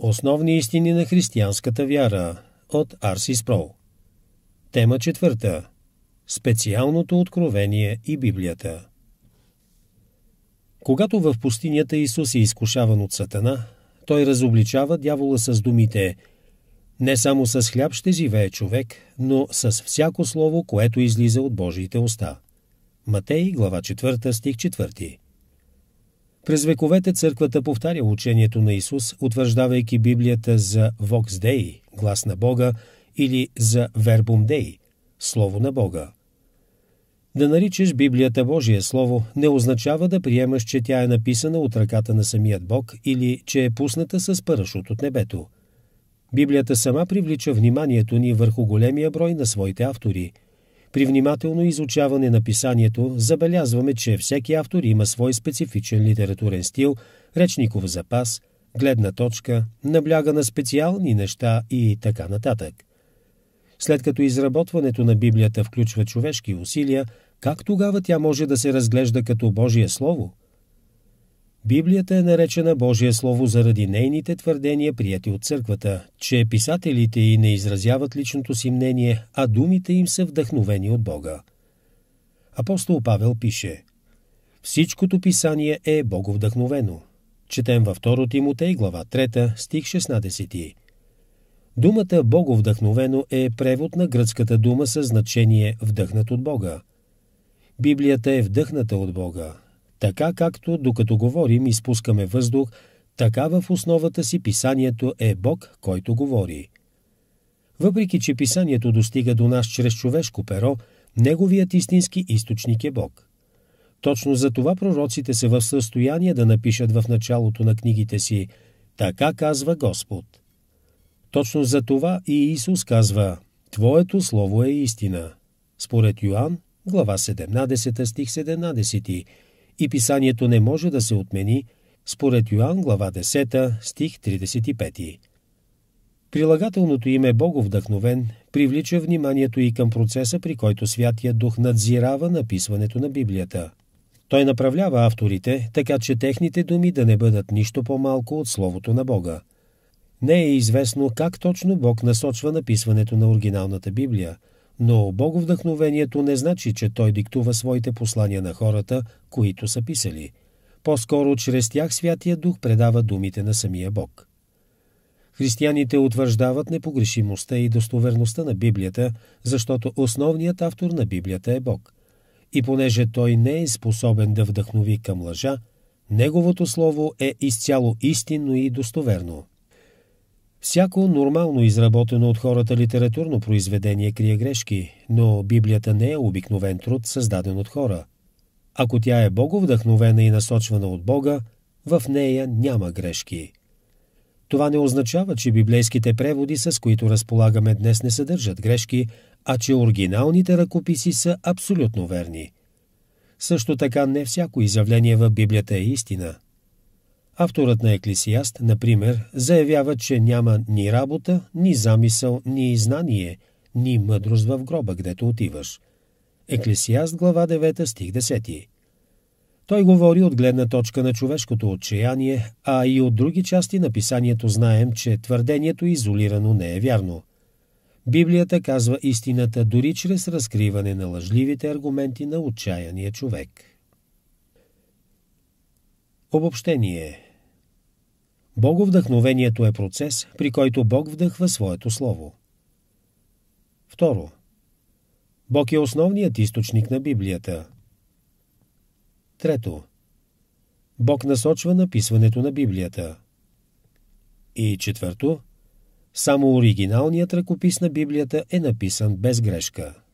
Основни истини на християнската вяра от Арси Спрол. Тема четвърта. Специалното откровение и Библията. Когато в пустинята Исус е изкушаван от Сатана, той разобличава дявола с думите «Не само с хляб ще живее човек, но с всяко слово, което излиза от Божиите уста». Матей, глава 4, стих 4. През вековете църквата повтаря учението на Исус, утвърждавайки Библията за Vox Dei, глас на Бога, или за Verbum Dei, слово на Бога. Да наричаш Библията Божие Слово не означава да приемаш, че тя е написана от ръката на самият Бог или че е пусната с парашут от небето. Библията сама привлича вниманието ни върху големия брой на своите автори – при внимателно изучаване на писанието забелязваме, че всеки автор има свой специфичен литературен стил, речников запас, гледна точка, набляга на специални неща и така нататък. След като изработването на Библията включва човешки усилия, как тогава тя може да се разглежда като Божие Слово – Библията е наречена Божие Слово заради нейните твърдения, прияти от църквата, че писателите й не изразяват личното си мнение, а думите им са вдъхновени от Бога. Апостол Павел пише Всичкото писание е боговдъхновено. Четем във 2 Тимотей, глава 3, стих 16. Думата боговдъхновено е превод на гръцката дума със значение вдъхнат от Бога. Библията е вдъхната от Бога, така както, докато говорим, изпускаме въздух, така в основата си писанието е Бог, който говори. Въпреки, че писанието достига до нас чрез човешко перо, неговият истински източник е Бог – точно за това пророците са в състояние да напишат в началото на книгите си «Така казва Господ». Точно за това и Исус казва «Твоето слово е истина». Според Йоанн, глава 17, стих 17, и писанието не може да се отмени, според Йоан глава 10, стих 35. Прилагателното име вдъхновен привлича вниманието и към процеса, при който Святия Дух надзирава написването на Библията. Той направлява авторите, така че техните думи да не бъдат нищо по-малко от Словото на Бога. Не е известно как точно Бог насочва написването на оригиналната Библия – но боговдъхновението не значи, че той диктува своите послания на хората, които са писали. По-скоро чрез тях Святия Дух предава думите на самия Бог. Християните утвърждават непогрешимостта и достоверността на Библията, защото основният автор на Библията е Бог. И понеже той не е способен да вдъхнови към лъжа, неговото слово е изцяло истинно и достоверно. Всяко нормално изработено от хората литературно произведение крие грешки, но Библията не е обикновен труд, създаден от хора. Ако тя е боговдъхновена и насочвана от Бога, в нея няма грешки. Това не означава, че библейските преводи, с които разполагаме днес, не съдържат грешки, а че оригиналните ръкописи са абсолютно верни. Също така не всяко изявление в Библията е истина – Авторът на Еклесиаст, например, заявява, че няма ни работа, ни замисъл, ни знание, ни мъдрост в гроба, където отиваш. Еклесиаст, глава 9, стих 10. Той говори от гледна точка на човешкото отчаяние, а и от други части на писанието знаем, че твърдението изолирано не е вярно. Библията казва истината дори чрез разкриване на лъжливите аргументи на отчаяния човек. Обобщение Боговдъхновението е процес, при който Бог вдъхва своето слово. Второ. Бог е основният източник на Библията. Трето. Бог насочва написването на Библията. И четвърто. Само оригиналният ръкопис на Библията е написан без грешка.